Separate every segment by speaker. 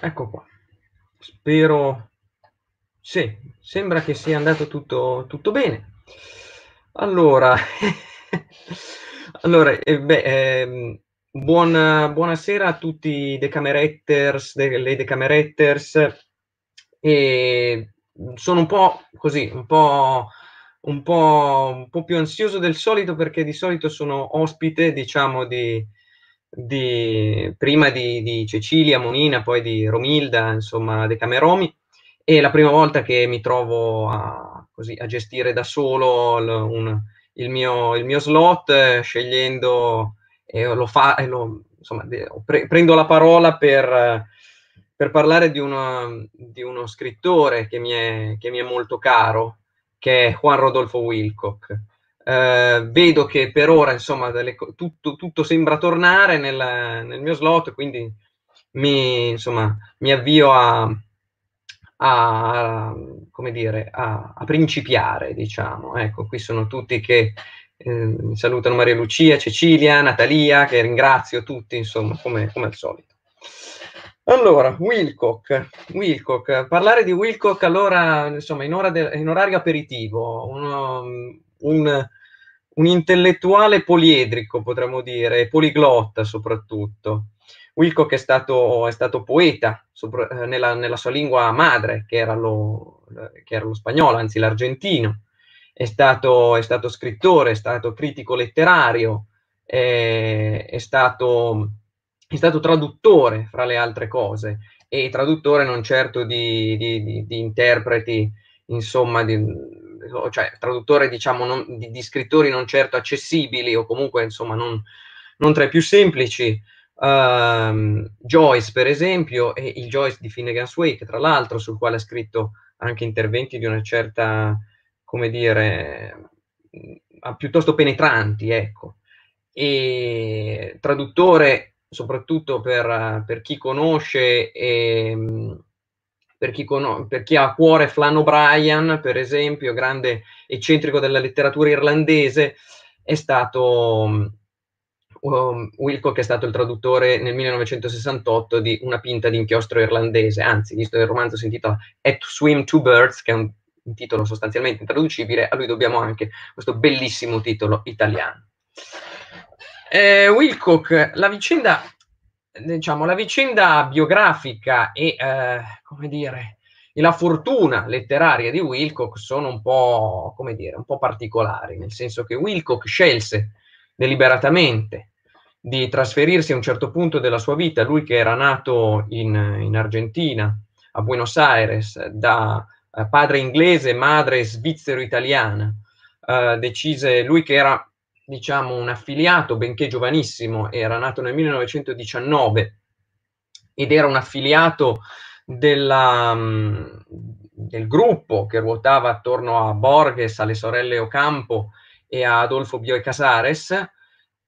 Speaker 1: Ecco qua. Spero... Sì, sembra che sia andato tutto, tutto bene. Allora, allora eh, beh, eh, buona, buonasera a tutti i decameretters, de, le decameretters. E sono un po' così, un po', un po', un po' più ansioso del solito perché di solito sono ospite, diciamo, di, di, prima di, di, Cecilia Monina, poi di Romilda, insomma, De Cameromi. È la prima volta che mi trovo a, così, a gestire da solo l, un, il, mio, il, mio, slot, eh, scegliendo, eh, lo fa, eh, lo, insomma, de, pre, prendo la parola per, per parlare di, una, di, uno scrittore che mi, è, che mi è molto caro, che è Juan Rodolfo Wilcock Uh, vedo che per ora insomma delle, tutto, tutto, sembra tornare nel, nel, mio slot quindi mi, insomma, mi avvio a, a, come dire a, a, principiare diciamo ecco qui sono tutti che eh, mi salutano Maria Lucia, Cecilia, Natalia che ringrazio tutti insomma come, come al solito allora, Wilcock, Wilcock, parlare di Wilcock allora, insomma, in, de, in orario aperitivo, uno, mm, un, un intellettuale poliedrico, potremmo dire, poliglotta soprattutto. Wilcock è stato, è stato poeta sopra, eh, nella, nella, sua lingua madre, che era lo, che era lo spagnolo, anzi l'argentino. È stato, è stato, scrittore, è stato critico letterario, è, è, stato, è stato traduttore, fra le altre cose, e traduttore non certo di, di, di, di interpreti, insomma, di, cioè traduttore diciamo non, di, di, scrittori non certo accessibili o comunque insomma non, non tra i più semplici. Um, Joyce per esempio e il Joyce di Finnegan's Wake tra l'altro sul quale ha scritto anche interventi di una certa come dire mm, piuttosto penetranti ecco e traduttore soprattutto per, per chi conosce e, ehm, per chi, con... per chi ha a cuore Flann O'Brien, per esempio, grande eccentrico della letteratura irlandese, è stato um, um Wilcock è stato il traduttore nel 1968 di Una pinta d'inchiostro irlandese, anzi, visto che il romanzo si intitola At Swim Two Birds, che è un, un titolo sostanzialmente intraducibile, a lui dobbiamo anche questo bellissimo titolo italiano. Eh, Wilcock, la vicenda diciamo, la vicenda biografica e, eh, come dire, e la fortuna letteraria di Wilcock sono un po', come dire, un po' particolari, nel senso che Wilcock scelse deliberatamente di trasferirsi a un certo punto della sua vita, lui che era nato in, in Argentina, a Buenos Aires, da eh, padre inglese, madre svizzero-italiana, eh, decise, lui che era diciamo, un affiliato, benché giovanissimo, era nato nel 1919 ed era un affiliato della, mm, del gruppo che ruotava attorno a Borges, alle sorelle Ocampo e a Adolfo Bioe Casares,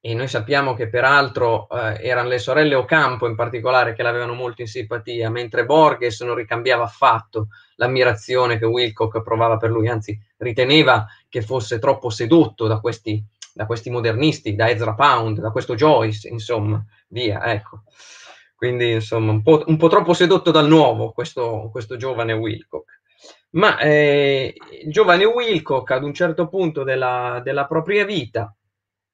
Speaker 1: e noi sappiamo che peraltro eh, erano le sorelle Ocampo in particolare che l'avevano molto in simpatia, mentre Borges non ricambiava affatto l'ammirazione che Wilcock provava per lui, anzi riteneva che fosse troppo sedotto da questi da questi modernisti, da Ezra Pound, da questo Joyce, insomma, via, ecco. Quindi, insomma, un po', un po troppo sedotto dal nuovo questo, questo giovane Wilcock. Ma eh, il giovane Wilcock, ad un certo punto della, della propria vita,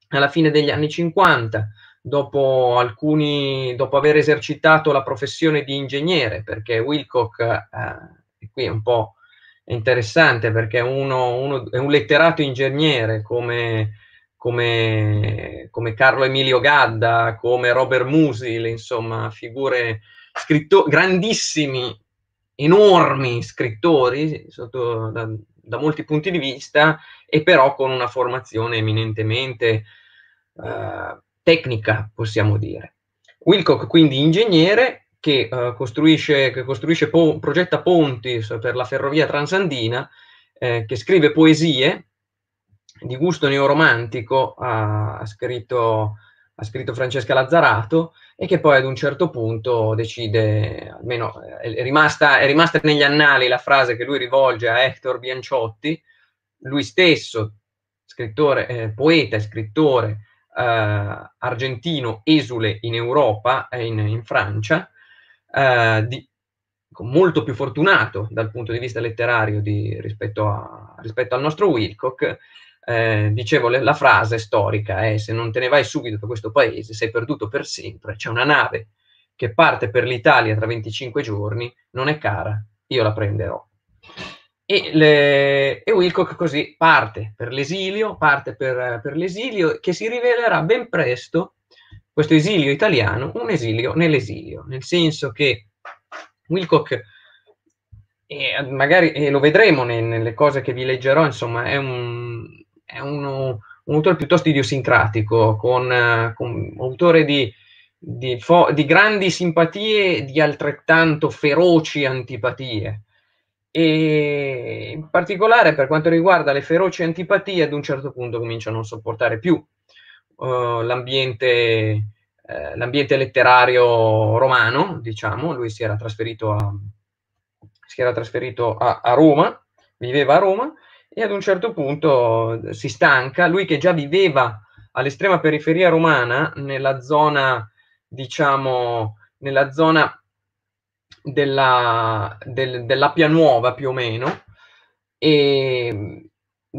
Speaker 1: alla fine degli anni 50, dopo, alcuni, dopo aver esercitato la professione di ingegnere, perché Wilcock, eh, qui è un po' interessante perché uno, uno, è un letterato ingegnere come come, come Carlo Emilio Gadda, come Robert Musil, insomma, figure scrittori, grandissimi, enormi scrittori sotto, da, da, molti punti di vista, e però con una formazione eminentemente eh, tecnica, possiamo dire. Wilcock, quindi ingegnere, che, eh, costruisce, che costruisce po- progetta ponti per la ferrovia transandina, eh, che scrive poesie, di gusto neoromantico, ha, ha, scritto, ha scritto Francesca Lazzarato, e che poi ad un certo punto decide, almeno eh, è rimasta, è rimasta negli annali la frase che lui rivolge a Hector Bianciotti, lui stesso, scrittore, eh, poeta e scrittore eh, argentino, esule in Europa, eh, in, in, Francia, eh, di, molto più fortunato dal punto di vista letterario di, rispetto, a, rispetto al nostro Wilcock, eh, dicevo, la frase storica è se non te ne vai subito da questo paese sei perduto per sempre. C'è una nave che parte per l'Italia tra 25 giorni, non è cara, io la prenderò. E, le, e Wilcock così parte per l'esilio, parte per, per l'esilio che si rivelerà ben presto, questo esilio italiano, un esilio nell'esilio, nel senso che Wilcock e magari e lo vedremo nelle cose che vi leggerò, insomma, è un è uno, un autore piuttosto idiosincratico, con, eh, con autore di, di, fo- di, grandi simpatie e di altrettanto feroci antipatie. E in particolare per quanto riguarda le feroci antipatie, ad un certo punto comincia a non sopportare più uh, l'ambiente eh, l'ambiente letterario romano, diciamo, lui si era trasferito a, era trasferito a, a Roma, viveva a Roma, e ad un certo punto eh, si stanca, lui che già viveva all'estrema periferia romana, nella zona, diciamo, nella zona della, del, dell'Appia Nuova più o meno, e mm,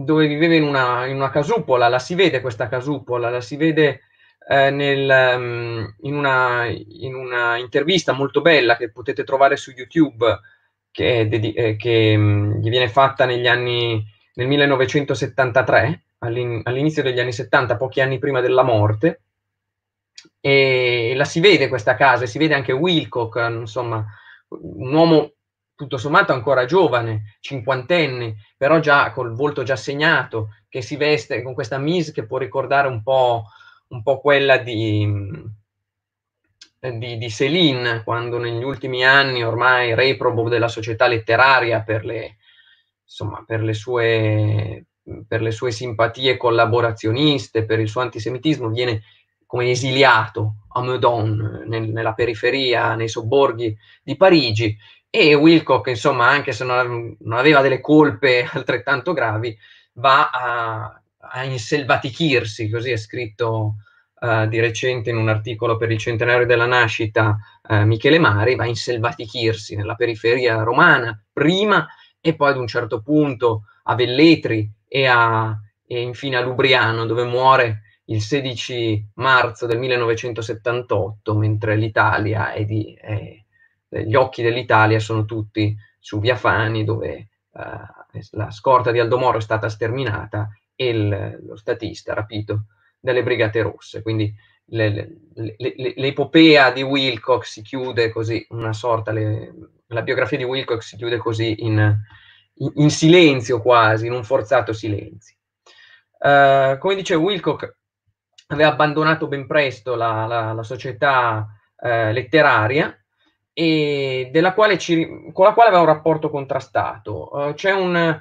Speaker 1: dove viveva in una, in una casupola, la si vede questa casupola, la si vede eh, nel, um, in, una, in, una, intervista molto bella che potete trovare su YouTube, che, eh, che mh, mm, gli viene fatta negli anni nel 1973, all'in- all'inizio degli anni 70, pochi anni prima della morte, e la si vede questa casa, e si vede anche Wilcock, insomma, un uomo tutto sommato ancora giovane, cinquantenne, però già col volto già segnato, che si veste con questa mise che può ricordare un po', un po quella di, di, di Céline, quando negli ultimi anni ormai reprobo della società letteraria per le, insomma, per le sue per le sue simpatie collaborazioniste, per il suo antisemitismo, viene come esiliato a Meudon, nel, nella periferia, nei sobborghi di Parigi. E Wilcock, insomma, anche se non, non aveva delle colpe altrettanto gravi, va a, a inselvatichirsi, così è scritto uh, di recente in un articolo per il centenario della nascita uh, Michele Mari, va a inselvatichirsi nella periferia romana, prima e poi ad un certo punto a Velletri e, a, e infine a Lubriano, dove muore il 16 marzo del 1978, mentre l'Italia è di... È, eh, gli occhi dell'Italia sono tutti su Via Fani, dove uh, la scorta di Aldo Moro è stata sterminata e il, lo statista rapito dalle Brigate Rosse. Quindi l'epopea di Wilcox si chiude così, una sorta, le, la biografia di Wilcox si chiude così in, in, in silenzio quasi, in un forzato silenzio. Uh, come dice Wilcox, aveva abbandonato ben presto la, la, la società uh, letteraria e ci, con la quale aveva un rapporto contrastato. Uh, c'è un,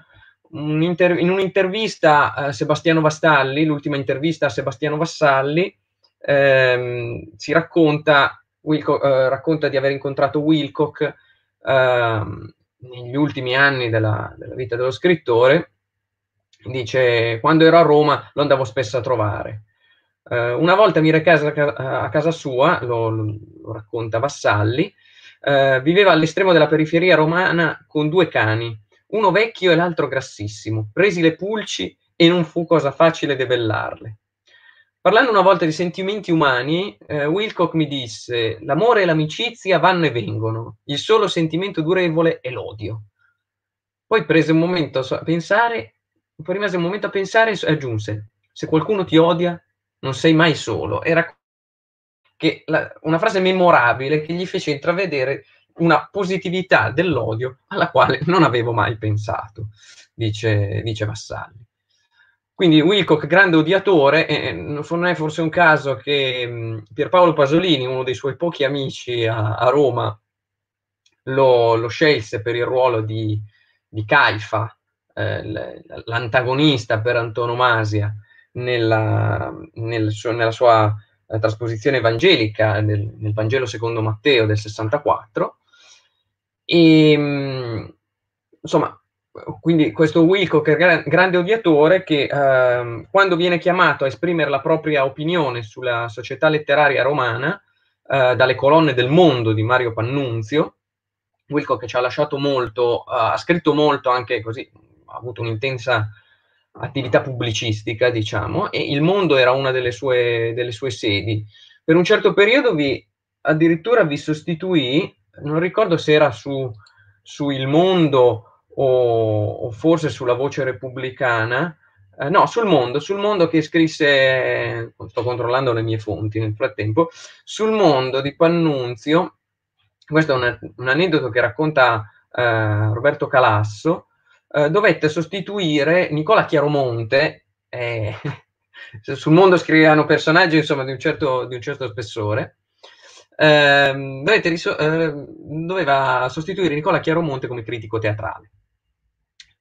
Speaker 1: un inter, in un'intervista a Sebastiano Vassalli, l'ultima intervista a Sebastiano Vassalli, ehm, si racconta, Wilco, eh, racconta di aver incontrato Wilcock ehm, negli ultimi anni della, della vita dello scrittore. Dice, quando ero a Roma lo andavo spesso a trovare eh, una volta mi recai a casa sua, lo, lo, lo racconta Vassalli, eh, viveva all'estremo della periferia romana con due cani, uno vecchio e l'altro grassissimo. Presi le pulci e non fu cosa facile debellarle. Parlando una volta di sentimenti umani, eh, Wilcock mi disse: L'amore e l'amicizia vanno e vengono, il solo sentimento durevole è l'odio. Poi prese un momento a pensare, poi rimase un momento a pensare e aggiunse: Se qualcuno ti odia, non sei mai solo. Era la, una frase memorabile che gli fece intravedere una positività dell'odio alla quale non avevo mai pensato, dice, dice Vassalli. Quindi Wilcock, grande odiatore, eh, non è forse un caso che mh, Pierpaolo Pasolini, uno dei suoi pochi amici a, a Roma, lo, lo, scelse per il ruolo di, di Caifa, eh, l'antagonista per antonomasia nella, nel nella sua eh, trasposizione evangelica, nel, nel, Vangelo secondo Matteo del 64. E, insomma, quindi questo Wilcock è grande odiatore che eh, quando viene chiamato a esprimere la propria opinione sulla società letteraria romana eh, dalle colonne del mondo di Mario Pannunzio, Wilcock ci ha lasciato molto, eh, ha scritto molto anche così, ha avuto un'intensa attività pubblicistica, diciamo, e il mondo era una delle sue, delle sue sedi. Per un certo periodo vi, addirittura vi sostituì, non ricordo se era su, su Il Mondo o, o forse sulla voce repubblicana, eh, no, sul mondo, sul mondo che scrisse, sto controllando le mie fonti nel frattempo, sul mondo di Pannunzio, questo è una, un, aneddoto che racconta eh, Roberto Calasso, eh, dovette sostituire Nicola Chiaromonte, eh, sul mondo scrivevano personaggi insomma, di, un certo, di un certo spessore, eh, riso- eh, doveva sostituire Nicola Chiaromonte come critico teatrale.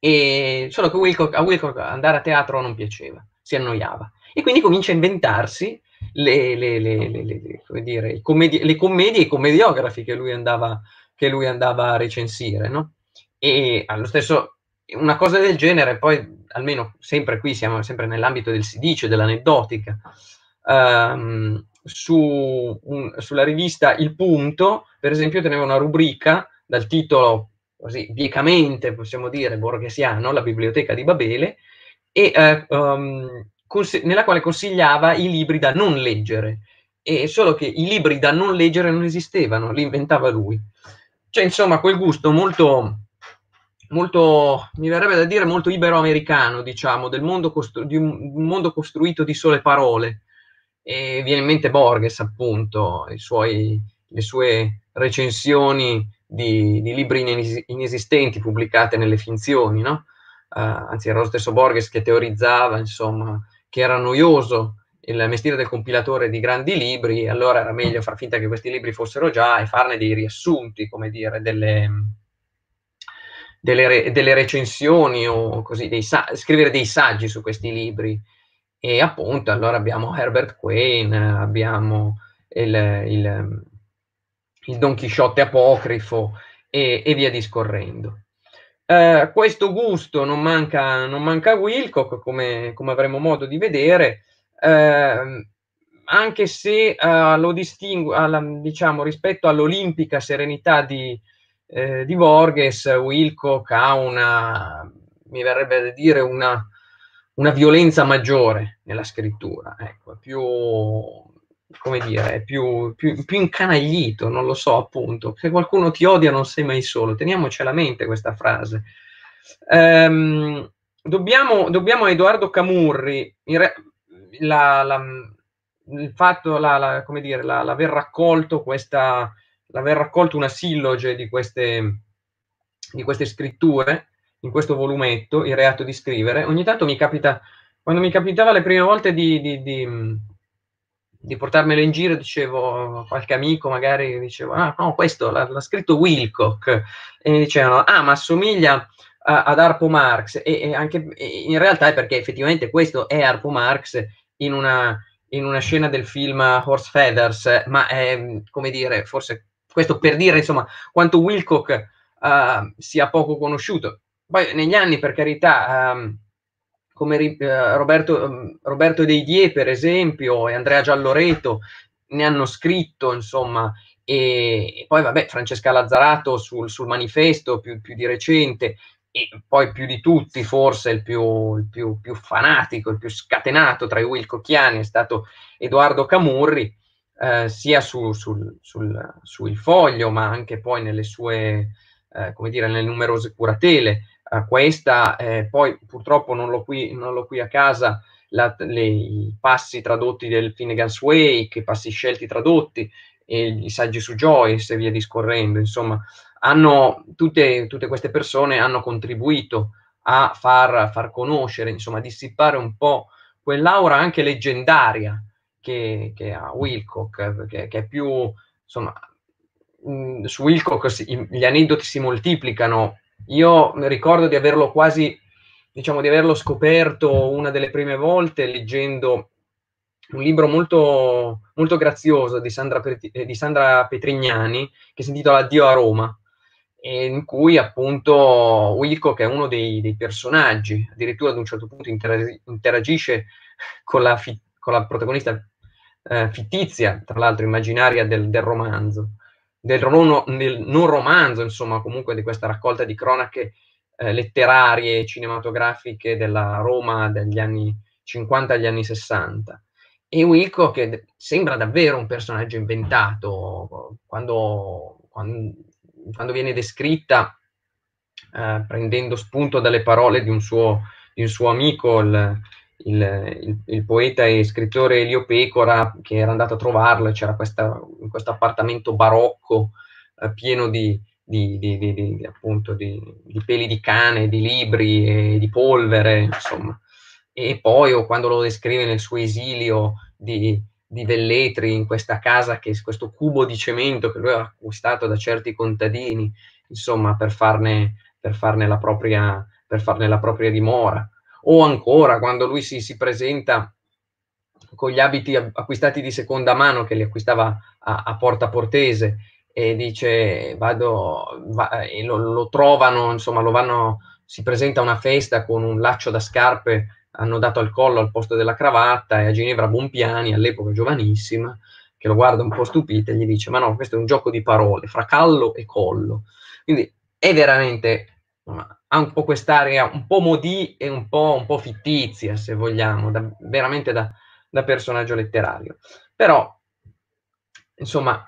Speaker 1: E solo che Wilcock, a Wilcock andare a teatro non piaceva, si annoiava. E quindi comincia a inventarsi le, le, le, dire, commedie, le commedie e i commediografi che lui andava, che lui andava a recensire. No? E allo stesso una cosa del genere, poi almeno sempre qui siamo sempre nell'ambito del si dice, dell'aneddotica, um, su un, sulla rivista Il Punto, per esempio, teneva una rubrica dal titolo così biecamente possiamo dire borghesiano, la biblioteca di Babele, e, eh, um, ehm, cons- nella quale consigliava i libri da non leggere, e solo che i libri da non leggere non esistevano, li inventava lui. Cioè, insomma, quel gusto molto, molto mi verrebbe da dire, molto iberoamericano, diciamo, del mondo costru- di un, un mondo costruito di sole parole. E viene in mente Borges, appunto, i suoi, le sue recensioni di, di libri inesistenti pubblicati nelle finzioni, no? uh, anzi era lo stesso Borges che teorizzava insomma, che era noioso il mestiere del compilatore di grandi libri, allora era meglio far finta che questi libri fossero già e farne dei riassunti, come dire, delle, delle, re, delle recensioni o così, dei scrivere dei saggi su questi libri. E appunto allora abbiamo Herbert Quain, abbiamo il, il il Don Chisciotte apocrifo e, e via discorrendo. Eh, questo gusto non manca, non manca Wilcock, come, come avremo modo di vedere, eh, anche se eh, lo distingue, diciamo, rispetto all'olimpica serenità di, eh, di Borges, Wilcock ha una, mi verrebbe da dire, una, una violenza maggiore nella scrittura, ecco, più, come dire, più, più, più, incanaglito, non lo so appunto. Se qualcuno ti odia non sei mai solo. Teniamocela a mente questa frase. Ehm, dobbiamo, dobbiamo, a Edoardo Camurri re, la, la, il fatto, la, la, come dire, l'aver raccolto questa, l'aver raccolto una silloge di queste, di queste scritture in questo volumetto, Il reato di scrivere. Ogni tanto mi capita, quando mi capitava le prime volte di, di, di di portarmelo in giro, dicevo a qualche amico, magari dicevo, ah no, questo l'ha, l'ha scritto Wilcock, e dicevano, ah ma assomiglia a, ad Arpo Marx, e, e anche e in realtà è perché effettivamente questo è Arpo Marx in una, in una scena del film Horse Feathers, ma è, come dire, forse questo per dire insomma quanto Wilcock uh, sia poco conosciuto. Poi negli anni, per carità, um, come eh, Roberto, ehm, Roberto Dei Die, per esempio, e Andrea Gialloreto ne hanno scritto, insomma, e poi vabbè, Francesca Lazzarato sul, sul manifesto più, più, di recente, e poi più di tutti, forse il più, il più, più fanatico, il più scatenato tra i Wilcocchiani è stato Edoardo Camurri, eh, sia su, sul, sul, sul, foglio, ma anche poi nelle sue, eh, come dire, nelle numerose curatele a questa, eh, poi purtroppo non l'ho qui, non l'ho qui a casa, la, le, i passi tradotti del Finnegan's Wake, i passi scelti tradotti, e i saggi su Joyce e via discorrendo, insomma, hanno, tutte, tutte queste persone hanno contribuito a far, far conoscere, insomma, dissipare un po' quell'aura anche leggendaria che, che ha Wilcock, che, che, è più, insomma, mm, su Wilcock gli aneddoti si moltiplicano io ricordo di averlo quasi, diciamo, di averlo scoperto una delle prime volte leggendo un libro molto, molto grazioso di Sandra, eh, di Sandra Petrignani che si intitola Addio a Roma, in cui appunto Wilco, che è uno dei, dei personaggi, addirittura ad un certo punto interagisce con la, con la protagonista eh, fittizia, tra l'altro immaginaria del, del romanzo del, rom- del non romanzo, insomma, comunque di questa raccolta di cronache eh, letterarie e cinematografiche della Roma degli anni 50 agli anni 60. E Wilco, che sembra davvero un personaggio inventato, quando, quando, quando viene descritta eh, prendendo spunto dalle parole di un suo, di un suo amico, il, il, il, il, poeta e scrittore Elio Pecora che era andato a trovarlo, c'era questo appartamento barocco eh, pieno di, di, di, appunto, di, peli di cane, di libri e di polvere, insomma. E poi, oh, quando lo descrive nel suo esilio di, Velletri, in questa casa, che, questo cubo di cemento che lui aveva acquistato da certi contadini, insomma, per farne, per farne, la, propria, per farne la propria dimora o ancora quando lui si, si presenta con gli abiti acquistati di seconda mano che li acquistava a, a Porta Portese e dice vado va, e lo, lo, trovano insomma lo vanno si presenta a una festa con un laccio da scarpe annodato al collo al posto della cravatta e a Ginevra Bompiani all'epoca giovanissima che lo guarda un po' stupita e gli dice ma no questo è un gioco di parole fra callo e collo quindi è veramente ha un po' quest'area un po' modì e un po', un po fittizia, se vogliamo, da, veramente da, da personaggio letterario. Però, insomma,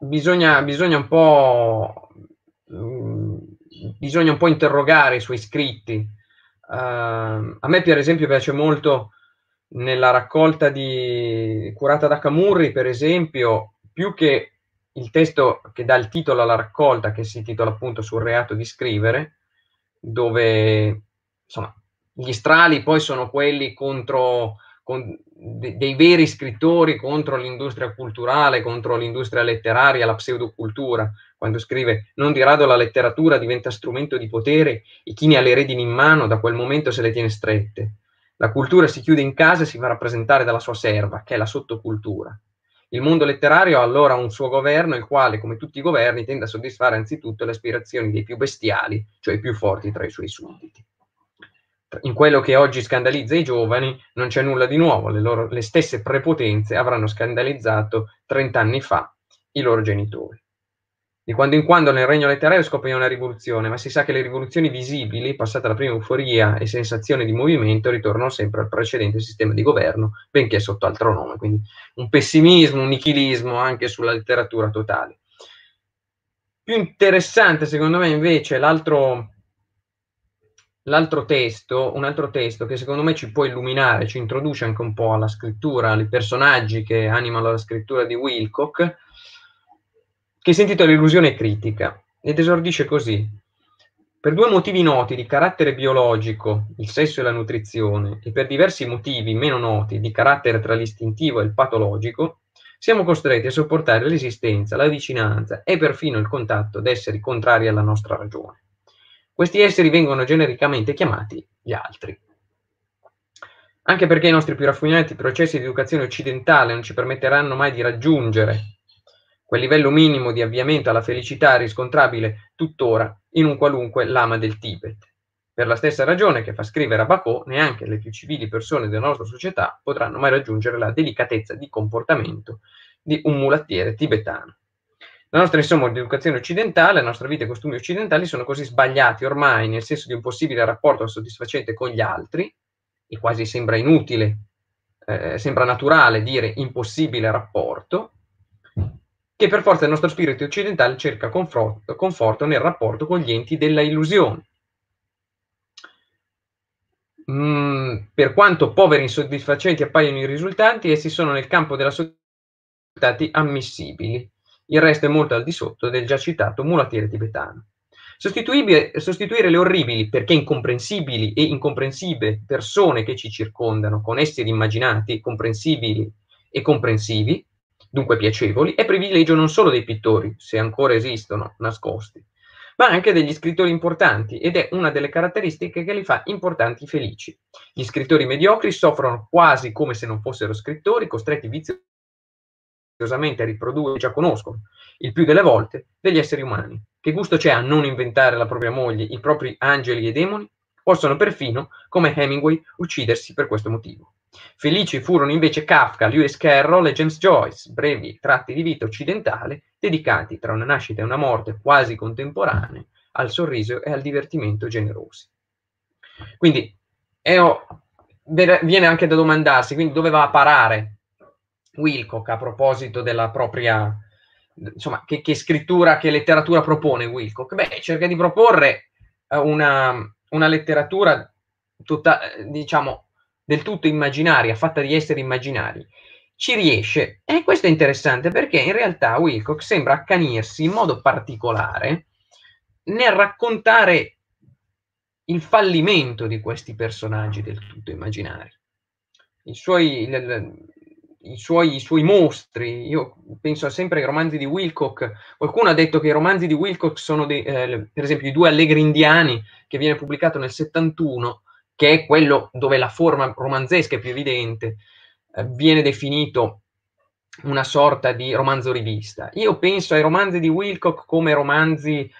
Speaker 1: bisogna, bisogna un po' mm, bisogna un po' interrogare i suoi scritti. Uh, a me, per esempio, piace molto nella raccolta di, curata da Camurri, per esempio, più che il testo che dà il titolo alla raccolta, che si intitola appunto sul reato di scrivere, dove insomma, gli strali poi sono quelli contro con, de, dei veri scrittori contro l'industria culturale, contro l'industria letteraria, la pseudocultura, quando scrive non di rado la letteratura diventa strumento di potere e chi ne ha le redini in mano da quel momento se le tiene strette. La cultura si chiude in casa e si fa rappresentare dalla sua serva, che è la sottocultura. Il mondo letterario ha allora un suo governo, il quale, come tutti i governi, tende a soddisfare anzitutto le aspirazioni dei più bestiali, cioè i più forti tra i suoi sudditi. In quello che oggi scandalizza i giovani non c'è nulla di nuovo, le, loro, le stesse prepotenze avranno scandalizzato trent'anni fa i loro genitori. Di quando in quando nel regno letterario scoppia una rivoluzione, ma si sa che le rivoluzioni visibili, passata la prima euforia e sensazione di movimento, ritornano sempre al precedente sistema di governo, benché sotto altro nome. Quindi un pessimismo, un nichilismo anche sulla letteratura totale. Più interessante, secondo me, invece, l'altro l'altro testo, un altro testo che secondo me ci può illuminare, ci introduce anche un po' alla scrittura, ai personaggi che animano la scrittura di Wilcock, che si intitola Illusione critica ed esordisce così. Per due motivi noti di carattere biologico, il sesso e la nutrizione, e per diversi motivi meno noti di carattere tra l'istintivo e il patologico, siamo costretti a sopportare l'esistenza, la vicinanza e perfino il contatto di esseri contrari alla nostra ragione. Questi esseri vengono genericamente chiamati gli altri. Anche perché i nostri più raffinati processi di educazione occidentale non ci permetteranno mai di raggiungere quel livello minimo di avviamento alla felicità riscontrabile tuttora in un qualunque lama del Tibet. Per la stessa ragione che fa scrivere Abaco, neanche le più civili persone della nostra società potranno mai raggiungere la delicatezza di comportamento di un mulattiere tibetano. La nostra, insomma, educazione occidentale, la nostra vita e costumi occidentali sono così sbagliati ormai nel senso di un possibile rapporto soddisfacente con gli altri, e quasi sembra inutile, eh, sembra naturale dire impossibile rapporto, che per forza del nostro spirito occidentale cerca conforto, conforto nel rapporto con gli enti della illusione. Mm, per quanto poveri e insoddisfacenti appaiono i risultati, essi sono nel campo della risultati ammissibili. Il resto è molto al di sotto del già citato mulattiere tibetano. Sostituire le orribili, perché incomprensibili e incomprensibili persone che ci circondano con esseri immaginati, comprensibili e comprensivi, dunque piacevoli, è privilegio non solo dei pittori, se ancora esistono, nascosti, ma anche degli scrittori importanti ed è una delle caratteristiche che li fa importanti felici. Gli scrittori mediocri soffrono quasi come se non fossero scrittori, costretti viziosamente a riprodurre già conoscono, il più delle volte, degli esseri umani. Che gusto c'è a non inventare la propria moglie, i propri angeli e demoni? Possono perfino, come Hemingway, uccidersi per questo motivo. Felici furono invece Kafka, Lewis Carroll e James Joyce, brevi tratti di vita occidentale dedicati tra una nascita e una morte quasi contemporanee al sorriso e al divertimento generosi. Quindi ho, viene anche da domandarsi quindi dove va a parare Wilcock a proposito della propria insomma, che, che, scrittura, che letteratura propone Wilcock? Beh, cerca di proporre eh, una, una letteratura, tutta, eh, diciamo, del tutto immaginaria, fatta di esseri immaginari, ci riesce. E questo è interessante perché in realtà Wilcox sembra accanirsi in modo particolare nel raccontare il fallimento di questi personaggi del tutto immaginari. I suoi, i suoi, i suoi mostri, io penso sempre ai romanzi di Wilcox, qualcuno ha detto che i romanzi di Wilcox sono, dei, eh, per esempio, i due Allegri indiani, che viene pubblicato nel 71, che è quello dove la forma romanzesca è più evidente, eh, viene definito una sorta di romanzo rivista. Io penso ai romanzi di Wilcock come romanzi,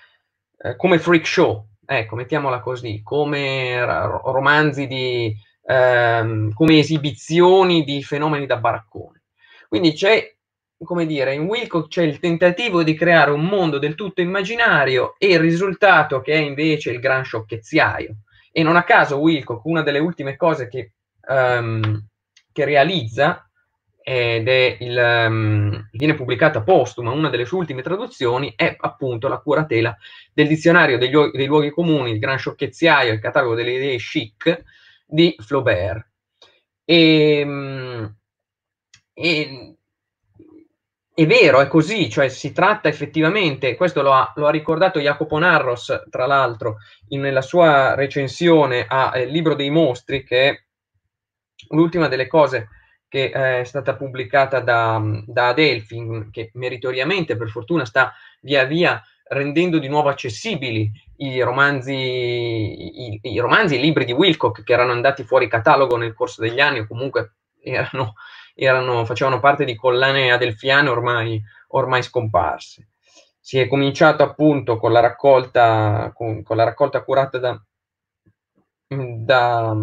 Speaker 1: eh, come freak show, ecco, mettiamola così, come r- romanzi di, ehm, come esibizioni di fenomeni da baraccone. Quindi c'è, come dire, in Wilcock c'è il tentativo di creare un mondo del tutto immaginario e il risultato che è invece il gran sciocchezziaio. E non a caso Wilcock, una delle ultime cose che, um, che realizza, ed è il, um, viene pubblicata postuma, una delle sue ultime traduzioni, è appunto la curatela del dizionario degli, dei luoghi comuni, il gran sciocchezziaio, il catalogo delle idee chic di Flaubert. Ehm, e, e è vero, è così, cioè si tratta effettivamente, questo lo ha, lo ha ricordato Jacopo Narros, tra l'altro, in, nella sua recensione a eh, Libro dei Mostri, che è l'ultima delle cose che eh, è stata pubblicata da, da Adelphi, che meritoriamente, per fortuna, sta via via rendendo di nuovo accessibili i romanzi, i, i romanzi, i libri di Wilcock che erano andati fuori catalogo nel corso degli anni o comunque erano erano, facevano parte di collane adelfiane ormai, ormai scomparse. Si è cominciato appunto con la raccolta, con, con la raccolta curata da, da,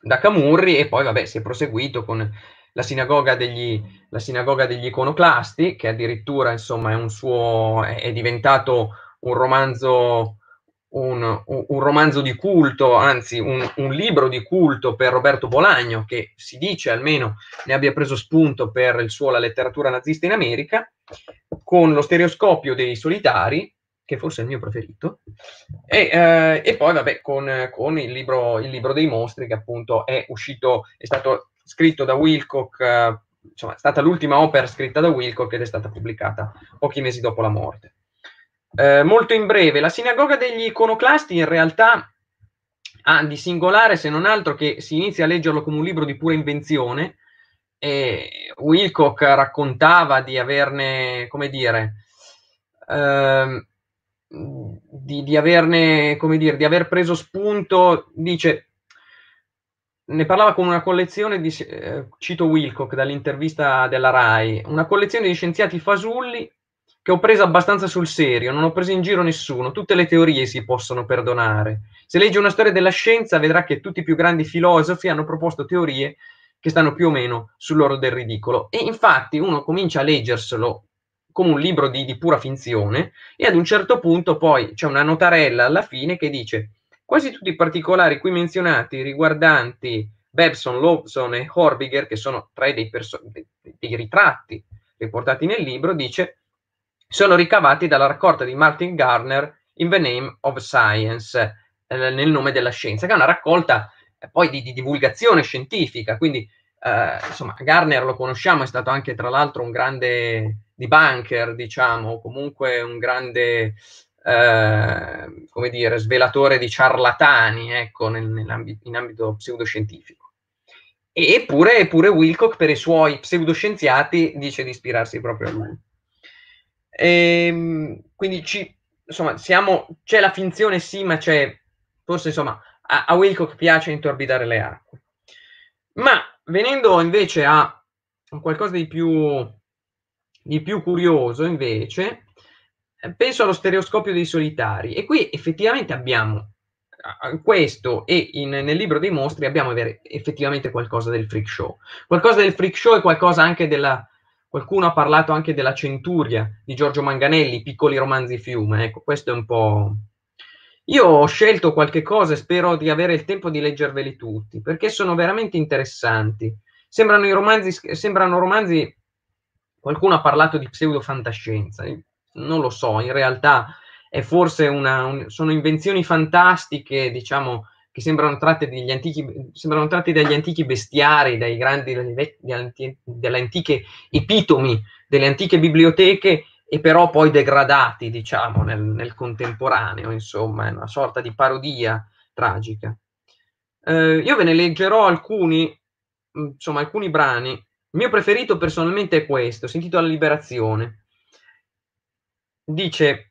Speaker 1: da, Camurri e poi vabbè, si è proseguito con la sinagoga degli, la sinagoga degli iconoclasti, che addirittura insomma, è, suo, è, è diventato un romanzo un, un, romanzo di culto, anzi un, un, libro di culto per Roberto Bolagno, che si dice almeno ne abbia preso spunto per il suo La letteratura nazista in America, con lo stereoscopio dei solitari, che forse è il mio preferito, e, eh, e poi vabbè con, con il, libro, il, libro, dei mostri che appunto è uscito, è stato scritto da Wilcock, eh, insomma è stata l'ultima opera scritta da Wilcock ed è stata pubblicata pochi mesi dopo la morte. Eh, molto in breve, la sinagoga degli iconoclasti in realtà ha di singolare se non altro che si inizia a leggerlo come un libro di pura invenzione. E Wilcock raccontava di averne, come dire, ehm, di, di, averne, come dire, di aver preso spunto, dice, ne parlava con una collezione di, eh, cito Wilcock dall'intervista della RAI, una collezione di scienziati fasulli che ho preso abbastanza sul serio, non ho preso in giro nessuno, tutte le teorie si possono perdonare. Se legge una storia della scienza vedrà che tutti i più grandi filosofi hanno proposto teorie che stanno più o meno sull'oro del ridicolo. E infatti uno comincia a leggerselo come un libro di, di pura finzione e ad un certo punto poi c'è una notarella alla fine che dice quasi tutti i particolari qui menzionati riguardanti Babson, Lobson e Horbiger, che sono tre dei, perso- dei, dei ritratti riportati nel libro, dice sono ricavati dalla raccolta di Martin Garner in The Name of Science, eh, nel nome della scienza, che è una raccolta eh, poi di, di, divulgazione scientifica, quindi eh, insomma Gardner lo conosciamo, è stato anche tra l'altro un grande debunker, diciamo, comunque un grande, eh, come dire, svelatore di ciarlatani, ecco, nel, in ambito pseudoscientifico. Eppure, Wilcock per i suoi pseudoscienziati dice di ispirarsi proprio a lui. E, ehm, quindi ci, insomma, siamo, c'è la finzione sì, ma c'è, forse insomma, a, a Wilcock piace intorbidare le acque. Ma venendo invece a qualcosa di più, di più curioso, invece, eh, penso allo stereoscopio dei solitari. E qui effettivamente abbiamo questo e in, nel libro dei mostri abbiamo effettivamente qualcosa del freak show. Qualcosa del freak show e qualcosa anche della, Qualcuno ha parlato anche della Centuria di Giorgio Manganelli, Piccoli romanzi fiume. Ecco, questo è un po'. Io ho scelto qualche cosa e spero di avere il tempo di leggerveli tutti, perché sono veramente interessanti. Sembrano, romanzi, sembrano romanzi, qualcuno ha parlato di pseudofantascienza, non lo so, in realtà è forse una, un, sono invenzioni fantastiche, diciamo, che sembrano tratte, degli antichi, sembrano tratte dagli antichi bestiari, dai grandi, dalle antiche epitomi, delle antiche biblioteche, e però poi degradati, diciamo, nel, nel contemporaneo, insomma, è una sorta di parodia tragica. Eh, io ve ne leggerò alcuni, insomma, alcuni brani. Il mio preferito personalmente è questo, sentito intitola Liberazione. Dice,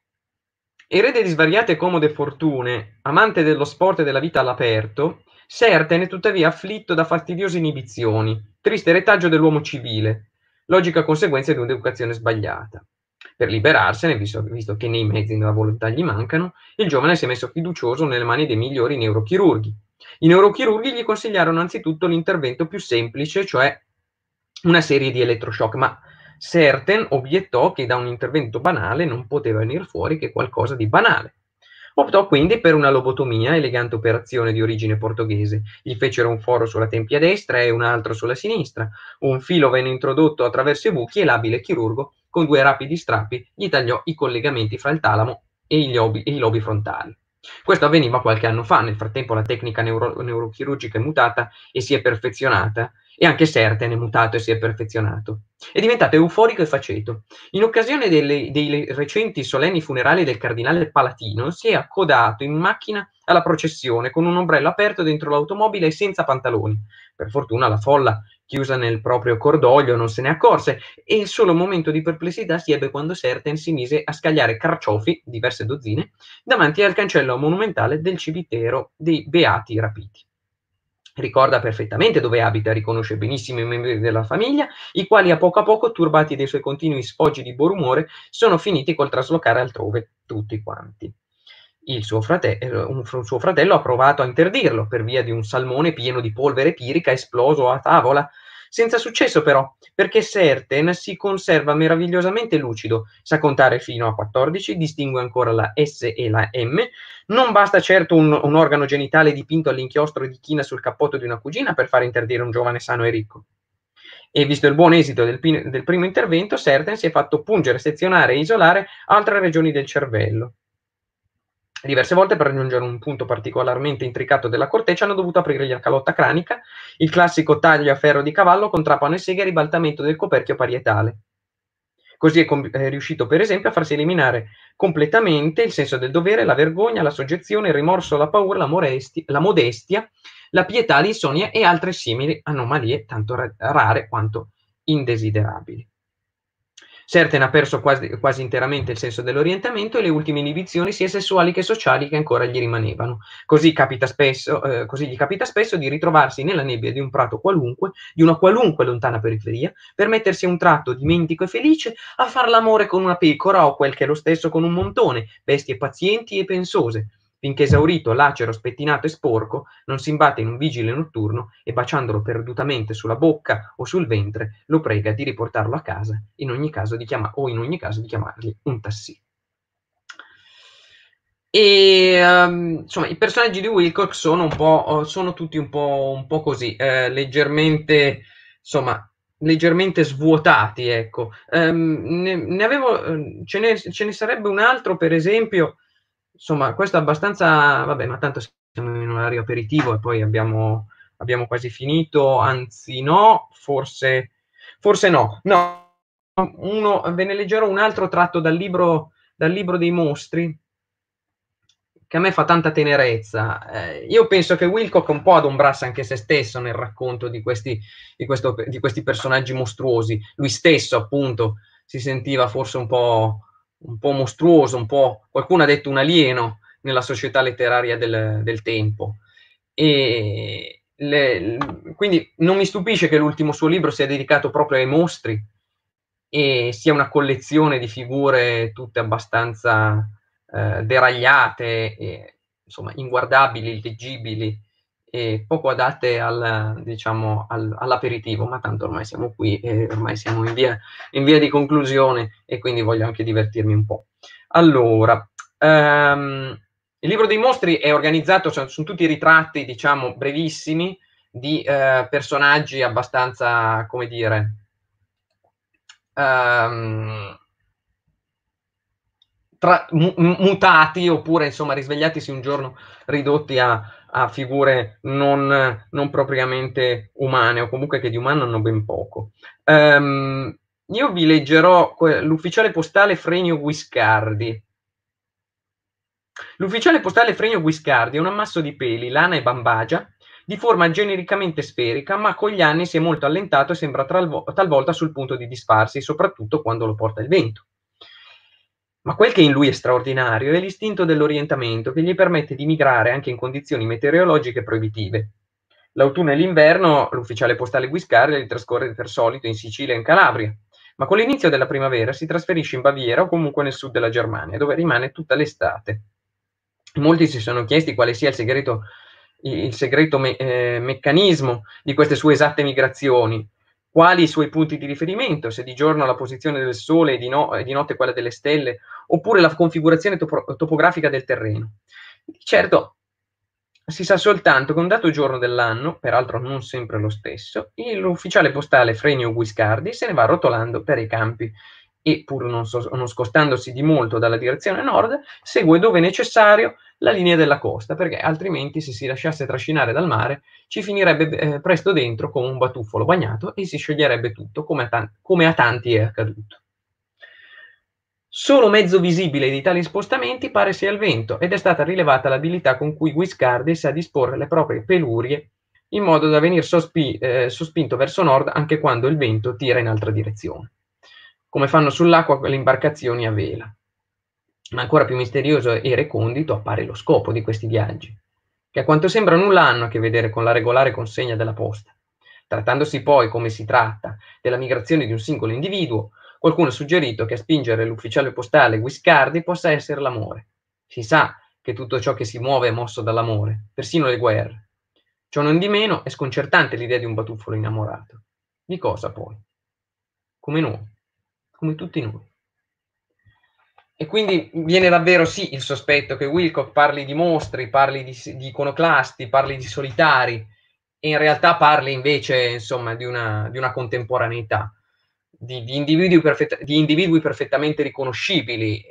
Speaker 1: Erede di svariate e comode fortune, amante dello sport e della vita all'aperto, Sertene tuttavia afflitto da fastidiose inibizioni, triste retaggio dell'uomo civile, logica conseguenza di un'educazione sbagliata. Per liberarsene, visto, visto che nei mezzi della volontà gli mancano, il giovane si è messo fiducioso nelle mani dei migliori neurochirurghi. I neurochirurghi gli consigliarono anzitutto l'intervento più semplice, cioè una serie di elettroshock, ma Certain obiettò che da un intervento banale non poteva venir fuori che qualcosa di banale. Optò quindi per una lobotomia, elegante operazione di origine portoghese. Gli fecero un foro sulla tempia destra e un altro sulla sinistra. Un filo venne introdotto attraverso i buchi e l'abile chirurgo, con due rapidi strappi, gli tagliò i collegamenti fra il talamo e, obi- e i lobi frontali. Questo avveniva qualche anno fa, nel frattempo la tecnica neuro- neurochirurgica è mutata e si è perfezionata e anche Serten è mutato e si è perfezionato. È diventato euforico e faceto. In occasione delle, dei recenti solenni funerali del cardinale Palatino, si è accodato in macchina alla processione con un ombrello aperto dentro l'automobile e senza pantaloni. Per fortuna la folla, chiusa nel proprio cordoglio, non se ne accorse e il solo momento di perplessità si ebbe quando Serten si mise a scagliare carciofi, diverse dozzine, davanti al cancello monumentale del cimitero dei Beati rapiti. Ricorda perfettamente dove abita, riconosce benissimo i membri della famiglia, i quali a poco a poco, turbati dai suoi continui sfoggi di buon rumore, sono finiti col traslocare altrove tutti quanti. Il suo, fratello, eh, un, un suo fratello ha provato a interdirlo per via di un salmone pieno di polvere pirica esploso a tavola, senza successo però, perché Serten si conserva meravigliosamente lucido, sa contare fino a 14, distingue ancora la S e la M, non basta certo un, un organo genitale dipinto all'inchiostro di china sul cappotto di una cugina per far interdire un giovane sano e ricco. E visto il buon esito del, del primo intervento, Serten si è fatto pungere, sezionare e isolare altre regioni del cervello Diverse volte per raggiungere un punto particolarmente intricato della corteccia hanno dovuto aprire la calotta cranica, il classico taglio a ferro di cavallo con trapano e seghe e ribaltamento del coperchio parietale. Così è, com- è, riuscito, per esempio, a farsi eliminare completamente il senso del dovere, la vergogna, la soggezione, il rimorso, la paura, la, moresti- la modestia, la pietà, l'insonnia e altre simili anomalie, tanto ra- rare quanto indesiderabili. Certen ha perso quasi, quasi, interamente il senso dell'orientamento e le ultime inibizioni sia sessuali che sociali che ancora gli rimanevano. Così, capita spesso, eh, così gli capita spesso di ritrovarsi nella nebbia di un prato qualunque, di una qualunque lontana periferia, per mettersi a un tratto dimentico e felice a far l'amore con una pecora o quel che è lo stesso con un montone, bestie pazienti e pensose, finché esaurito, lacero, spettinato e sporco, non si imbatte in un vigile notturno e baciandolo perdutamente sulla bocca o sul ventre, lo prega di riportarlo a casa in ogni caso di chiama- o in ogni caso di chiamargli un tassì. E um, insomma, i personaggi di Wilcox sono, un po', oh, sono tutti un po', un po così, eh, leggermente, insomma, leggermente svuotati, ecco. Um, ne, ne avevo, ehm, ce ne, ce ne sarebbe un altro, per esempio, insomma, questo è abbastanza, vabbè, ma tanto siamo in un orario aperitivo e poi abbiamo, abbiamo quasi finito, anzi no, forse, forse no. No, uno, ve ne leggerò un altro tratto dal libro, dal libro dei mostri, che a me fa tanta tenerezza. Eh, io penso che Wilcock un po' adombrasse anche se stesso nel racconto di questi, di, questo, di questi personaggi mostruosi. Lui stesso, appunto, si sentiva forse un po' un po' mostruoso, un po', qualcuno ha detto un alieno nella società letteraria del, del tempo. E le, quindi non mi stupisce che l'ultimo suo libro sia dedicato proprio ai mostri e sia una collezione di figure tutte abbastanza eh, deragliate, e, insomma, inguardabili, illeggibili eh, poco adatte al, diciamo, al, all'aperitivo, ma tanto ormai siamo qui e ormai siamo in via, in via di conclusione e quindi voglio anche divertirmi un po'. Allora, ehm, il libro dei mostri è organizzato, cioè, sono tutti ritratti, diciamo, brevissimi di eh, personaggi abbastanza, come dire, ehm, tra, mu- mutati oppure insomma risvegliatisi un giorno ridotti a, a figure non, non, propriamente umane o comunque che di umano hanno ben poco. Um, io vi leggerò que- l'ufficiale postale Frenio Guiscardi. L'ufficiale postale Frenio Guiscardi è un ammasso di peli, lana e bambagia, di forma genericamente sferica, ma con gli anni si è molto allentato e sembra talvolta sul punto di disfarsi, soprattutto quando lo porta il vento. Ma quel che in lui è straordinario è l'istinto dell'orientamento che gli permette di migrare anche in condizioni meteorologiche proibitive. L'autunno e l'inverno l'ufficiale postale Guiscardi li trascorre per solito in Sicilia e in Calabria, ma con l'inizio della primavera si trasferisce in Baviera o comunque nel sud della Germania, dove rimane tutta l'estate. Molti si sono chiesti quale sia il segreto, il segreto me- eh, meccanismo di queste sue esatte migrazioni, quali i suoi punti di riferimento, se di giorno la posizione del Sole e di, no, e di notte quella delle stelle, oppure la configurazione topo- topografica del terreno. Certo, si sa soltanto che un dato giorno dell'anno, peraltro non sempre lo stesso, l'ufficiale postale Frenio Guiscardi se ne va rotolando per i campi e pur non, so, non scostandosi di molto dalla direzione nord, segue dove necessario la linea della costa, perché altrimenti se si lasciasse trascinare dal mare ci finirebbe eh, presto dentro come un batuffolo bagnato e si scioglierebbe tutto, come a, tanti, come a tanti è accaduto. Solo mezzo visibile di tali spostamenti pare sia il vento ed è stata rilevata l'abilità con cui Guiscardi sa disporre le proprie pelurie in modo da venire sospi, eh, sospinto verso nord anche quando il vento tira in altra direzione come fanno sull'acqua le imbarcazioni a vela. Ma ancora più misterioso e recondito appare lo scopo di questi viaggi, che a quanto sembra nulla hanno a che vedere con la regolare consegna della posta. Trattandosi poi, come si tratta, della migrazione di un singolo individuo, qualcuno ha suggerito che a spingere l'ufficiale postale Guiscardi possa essere l'amore. Si sa che tutto ciò che si muove è mosso dall'amore, persino le guerre. Ciò non di meno è sconcertante l'idea di un batuffolo innamorato. Di cosa poi? Come noi come tutti noi. E quindi viene davvero sì il sospetto che Wilcock parli di mostri, parli di, di iconoclasti, parli di solitari, e in realtà parli invece insomma, di, una, di una contemporaneità, di, di, individui perfetta, di, individui perfettamente riconoscibili,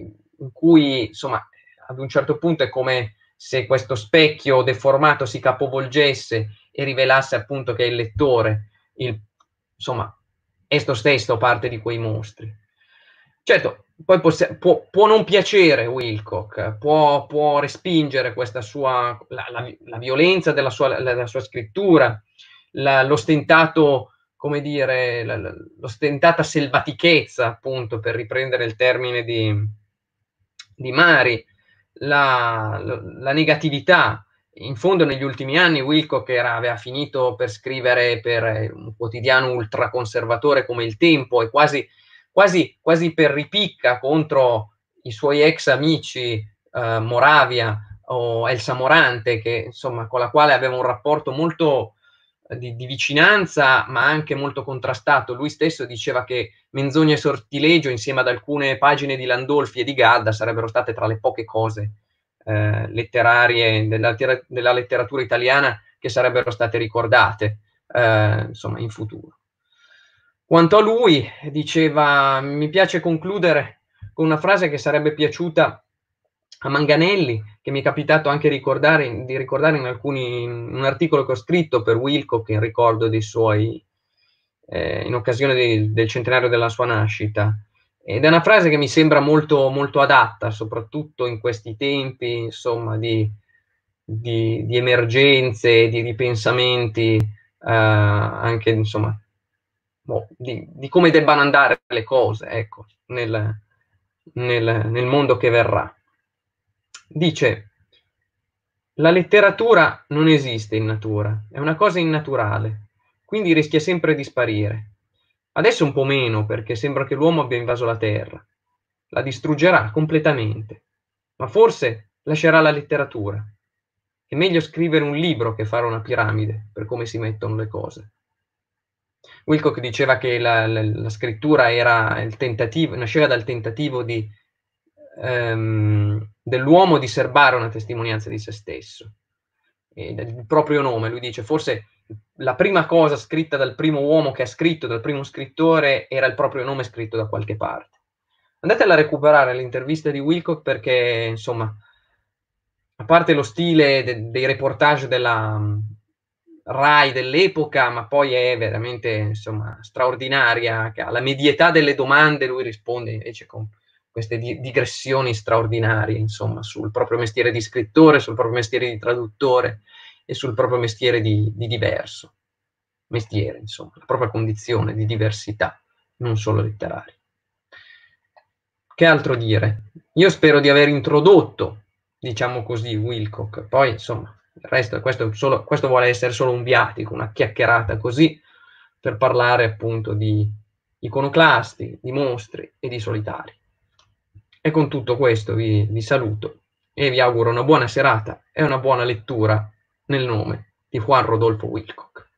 Speaker 1: in cui insomma, ad un certo punto è come se questo specchio deformato si capovolgesse e rivelasse appunto che è il lettore, il, insomma, esso stesso parte di quei mostri. Certo, poi possi- può, può, non piacere Wilcock, può, può respingere questa sua, la, la, la violenza della sua, la, della sua scrittura, l'ostentato, come dire, l'ostentata selvatichezza, appunto, per riprendere il termine di, di Mari, la, negatività, in fondo negli ultimi anni Wilcock era, aveva finito per scrivere per eh, un quotidiano ultraconservatore come Il Tempo e quasi, quasi, quasi per ripicca contro i suoi ex amici eh, Moravia o Elsa Morante, che, insomma, con la quale aveva un rapporto molto eh, di, di, vicinanza, ma anche molto contrastato. Lui stesso diceva che Menzogna e Sortilegio, insieme ad alcune pagine di Landolfi e di Gadda, sarebbero state tra le poche cose eh, letterarie della, della, letteratura italiana che sarebbero state ricordate eh, insomma, in futuro. Quanto a lui, diceva, mi piace concludere con una frase che sarebbe piaciuta a Manganelli, che mi è capitato anche ricordare, di ricordare in, alcuni, in un articolo che ho scritto per Wilcock in ricordo dei suoi, eh, in occasione di, del centenario della sua nascita, ed è una frase che mi sembra molto, molto adatta, soprattutto in questi tempi, insomma, di, di, di emergenze, di ripensamenti, eh, anche, insomma, boh, di, di, come debbano andare le cose, ecco, nel, nel, nel mondo che verrà. Dice, la letteratura non esiste in natura, è una cosa innaturale, quindi rischia sempre di sparire. Adesso un po' meno, perché sembra che l'uomo abbia invaso la Terra. La distruggerà completamente. Ma forse lascerà la letteratura. È meglio scrivere un libro che fare una piramide, per come si mettono le cose. Wilcock diceva che la, la, la scrittura era il tentativo, nasceva dal tentativo di, ehm, dell'uomo di serbare una testimonianza di se stesso. E del proprio nome, lui dice, forse la prima cosa scritta dal primo uomo che ha scritto, dal primo scrittore, era il proprio nome scritto da qualche parte. Andatela a recuperare l'intervista di Wilcock perché, insomma, a parte lo stile de- dei reportage della um, RAI dell'epoca, ma poi è veramente, insomma, straordinaria, alla medietà delle domande lui risponde invece con queste di- digressioni straordinarie, insomma, sul proprio mestiere di scrittore, sul proprio mestiere di traduttore e sul proprio mestiere di, di diverso, mestiere insomma, la propria condizione di diversità, non solo letteraria. Che altro dire? Io spero di aver introdotto, diciamo così, Wilcock, poi insomma, il resto, questo, solo, questo vuole essere solo un viatico, una chiacchierata così, per parlare appunto di iconoclasti, di mostri e di solitari. E con tutto questo vi, vi saluto e vi auguro una buona serata e una buona lettura nel nome di Juan Rodolfo Wilcock.